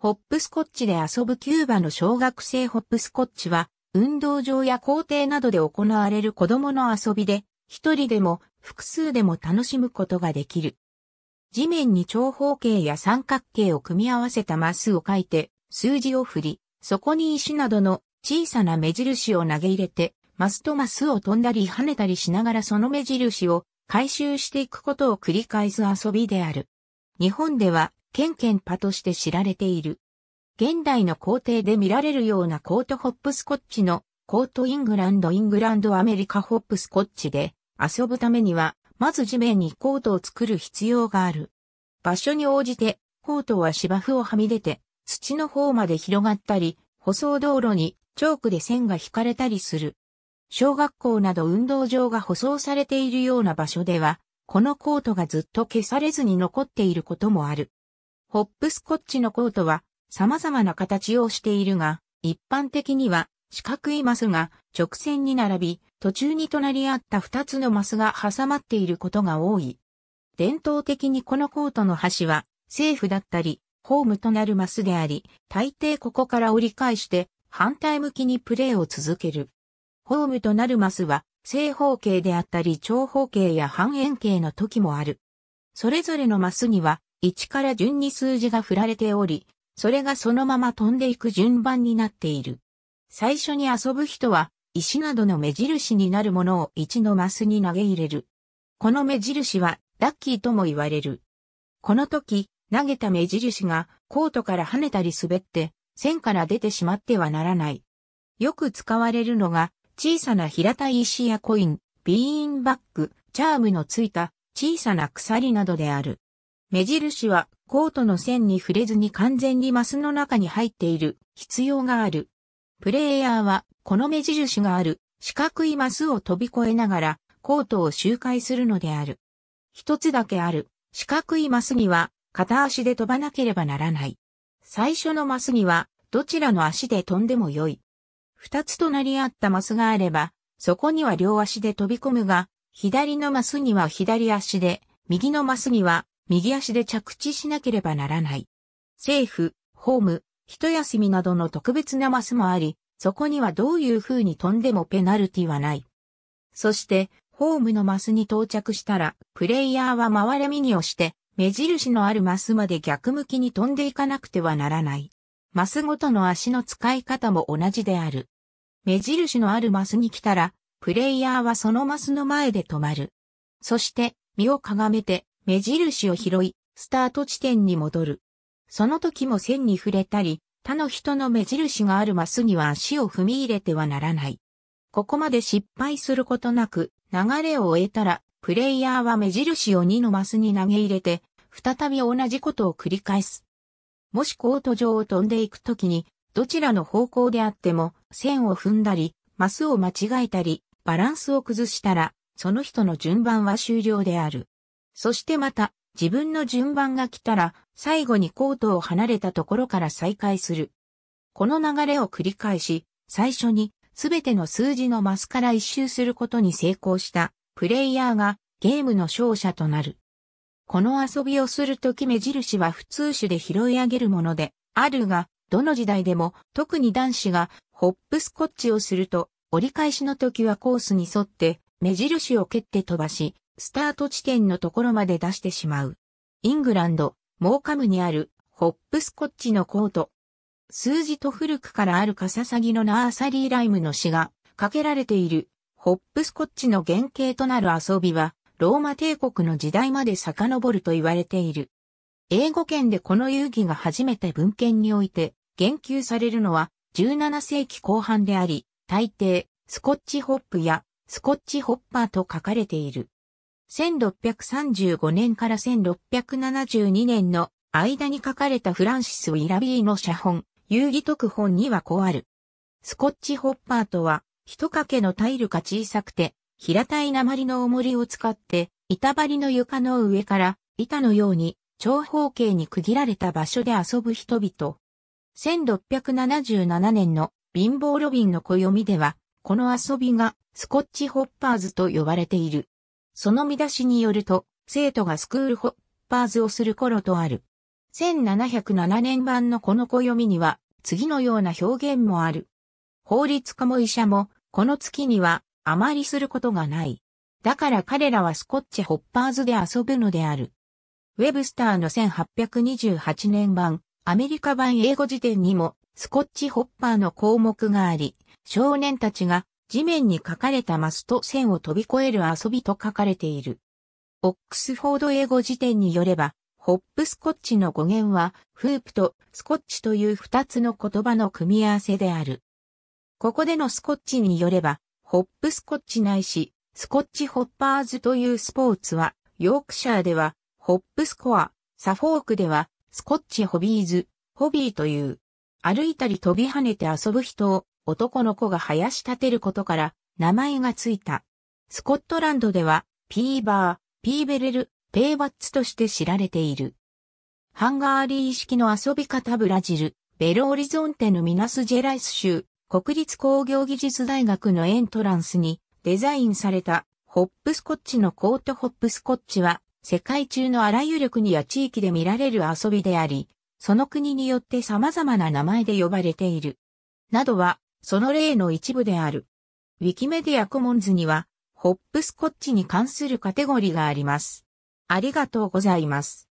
ホップスコッチで遊ぶキューバの小学生ホップスコッチは、運動場や校庭などで行われる子供の遊びで、一人でも複数でも楽しむことができる。地面に長方形や三角形を組み合わせたマスを書いて、数字を振り、そこに石などの小さな目印を投げ入れて、マスとマスを飛んだり跳ねたりしながらその目印を回収していくことを繰り返す遊びである。日本ではケンケンパとして知られている。現代の皇帝で見られるようなコートホップスコッチのコートイングランドイングランドアメリカホップスコッチで遊ぶためには、まず地面にコートを作る必要がある。場所に応じて、コートは芝生をはみ出て、土の方まで広がったり、舗装道路にチョークで線が引かれたりする。小学校など運動場が舗装されているような場所では、このコートがずっと消されずに残っていることもある。ホップスコッチのコートは様々な形をしているが、一般的には四角いマスが直線に並び、途中に隣り合った二つのマスが挟まっていることが多い。伝統的にこのコートの端は、セーフだったり、ホームとなるマスであり、大抵ここから折り返して反対向きにプレーを続ける。ホームとなるマスは正方形であったり長方形や半円形の時もある。それぞれのマスには1から順に数字が振られており、それがそのまま飛んでいく順番になっている。最初に遊ぶ人は、石などの目印になるものを1のマスに投げ入れる。この目印は、ラッキーとも言われる。この時、投げた目印がコートから跳ねたり滑って、線から出てしまってはならない。よく使われるのが、小さな平たい石やコイン、ビーンバッグ、チャームのついた小さな鎖などである。目印はコートの線に触れずに完全にマスの中に入っている必要がある。プレイヤーはこの目印がある四角いマスを飛び越えながらコートを周回するのである。一つだけある四角いマスには片足で飛ばなければならない。最初のマスにはどちらの足で飛んでもよい。二つ隣り合ったマスがあれば、そこには両足で飛び込むが、左のマスには左足で、右のマスには右足で着地しなければならない。政府、ホーム、一休みなどの特別なマスもあり、そこにはどういう風に飛んでもペナルティはない。そして、ホームのマスに到着したら、プレイヤーは回れ右をして、目印のあるマスまで逆向きに飛んでいかなくてはならない。マスごとの足の使い方も同じである。目印のあるマスに来たら、プレイヤーはそのマスの前で止まる。そして、身をかがめて、目印を拾い、スタート地点に戻る。その時も線に触れたり、他の人の目印があるマスには足を踏み入れてはならない。ここまで失敗することなく、流れを終えたら、プレイヤーは目印を2のマスに投げ入れて、再び同じことを繰り返す。もしコート上を飛んでいくときに、どちらの方向であっても、線を踏んだり、マスを間違えたり、バランスを崩したら、その人の順番は終了である。そしてまた、自分の順番が来たら、最後にコートを離れたところから再開する。この流れを繰り返し、最初に、すべての数字のマスから一周することに成功した、プレイヤーが、ゲームの勝者となる。この遊びをするとき目印は普通種で拾い上げるもので、あるが、どの時代でも、特に男子が、ホップスコッチをすると、折り返しの時はコースに沿って、目印を蹴って飛ばし、スタート地点のところまで出してしまう。イングランド、モーカムにある、ホップスコッチのコート。数字と古くからあるカササギのナーサリーライムの詩がかけられている、ホップスコッチの原型となる遊びは、ローマ帝国の時代まで遡ると言われている。英語圏でこの遊戯が初めて文献において言及されるのは17世紀後半であり、大抵スコッチホップやスコッチホッパーと書かれている。1635年から1672年の間に書かれたフランシス・ウィラビーの写本、遊戯特本にはこうある。スコッチホッパーとは、一かけのタイルが小さくて、平たい鉛の重りを使って、板張りの床の上から、板のように長方形に区切られた場所で遊ぶ人々。1677年の貧乏ロビンの暦では、この遊びがスコッチホッパーズと呼ばれている。その見出しによると、生徒がスクールホッパーズをする頃とある。1707年版のこの読みには、次のような表現もある。法律家も医者も、この月には、あまりすることがない。だから彼らはスコッチホッパーズで遊ぶのである。ウェブスターの1828年版、アメリカ版英語辞典にも、スコッチホッパーの項目があり、少年たちが地面に書かれたマスと線を飛び越える遊びと書かれている。オックスフォード英語辞典によれば、ホップスコッチの語源は、フープとスコッチという二つの言葉の組み合わせである。ここでのスコッチによれば、ホップスコッチないし、スコッチホッパーズというスポーツは、ヨークシャーでは、ホップスコア、サフォークでは、スコッチホビーズ、ホビーという。歩いたり飛び跳ねて遊ぶ人を男の子が林立てることから名前がついた。スコットランドでは、ピーバー、ピーベレル、ペーバッツとして知られている。ハンガーリー式の遊び方ブラジル、ベロオリゾンテのミナスジェライス州、国立工業技術大学のエントランスにデザインされたホップスコッチのコートホップスコッチは世界中のあらゆる国や地域で見られる遊びであり、その国によって様々な名前で呼ばれている。などはその例の一部である。ウィキメディアコモンズには、ホップスコッチに関するカテゴリーがあります。ありがとうございます。